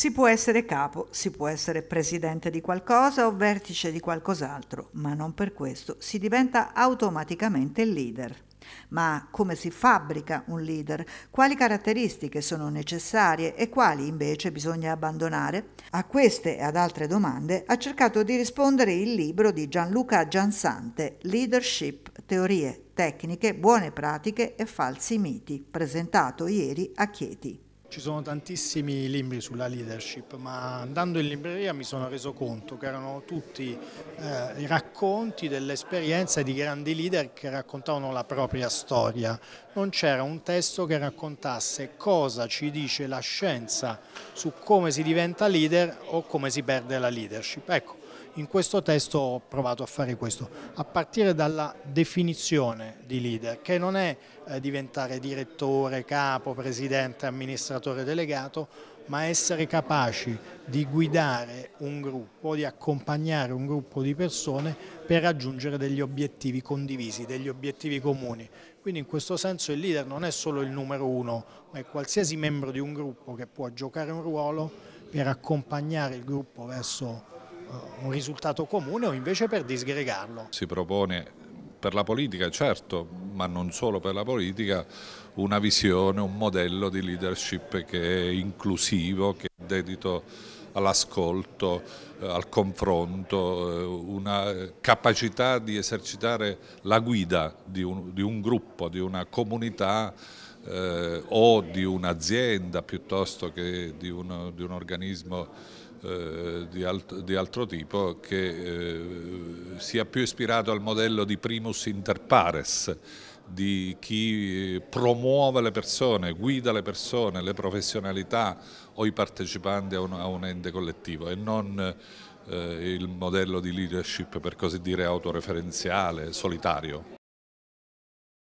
Si può essere capo, si può essere presidente di qualcosa o vertice di qualcos'altro, ma non per questo si diventa automaticamente leader. Ma come si fabbrica un leader? Quali caratteristiche sono necessarie e quali invece bisogna abbandonare? A queste e ad altre domande ha cercato di rispondere il libro di Gianluca Giansante, Leadership, Teorie, Tecniche, Buone Pratiche e Falsi Miti, presentato ieri a Chieti. Ci sono tantissimi libri sulla leadership, ma andando in libreria mi sono reso conto che erano tutti eh, racconti dell'esperienza di grandi leader che raccontavano la propria storia. Non c'era un testo che raccontasse cosa ci dice la scienza su come si diventa leader o come si perde la leadership. Ecco, in questo testo ho provato a fare questo, a partire dalla definizione di leader, che non è eh, diventare direttore, capo, presidente, amministratore, amministratore delegato, ma essere capaci di guidare un gruppo, di accompagnare un gruppo di persone per raggiungere degli obiettivi condivisi, degli obiettivi comuni. Quindi in questo senso il leader non è solo il numero uno, ma è qualsiasi membro di un gruppo che può giocare un ruolo per accompagnare il gruppo verso eh, un risultato comune o invece per disgregarlo. Si propone per la politica, certo, ma non solo per la politica, una visione, un modello di leadership che è inclusivo, che è dedito all'ascolto, eh, al confronto, eh, una capacità di esercitare la guida di un, di un gruppo, di una comunità eh, o di un'azienda piuttosto che di, uno, di un organismo eh, di, alt, di, altro tipo che eh, sia più ispirato al modello di primus inter pares, di chi eh, promuove le persone, guida le persone, le professionalità o i partecipanti a un, a un ente collettivo e non eh, il modello di leadership per così dire autoreferenziale, solitario.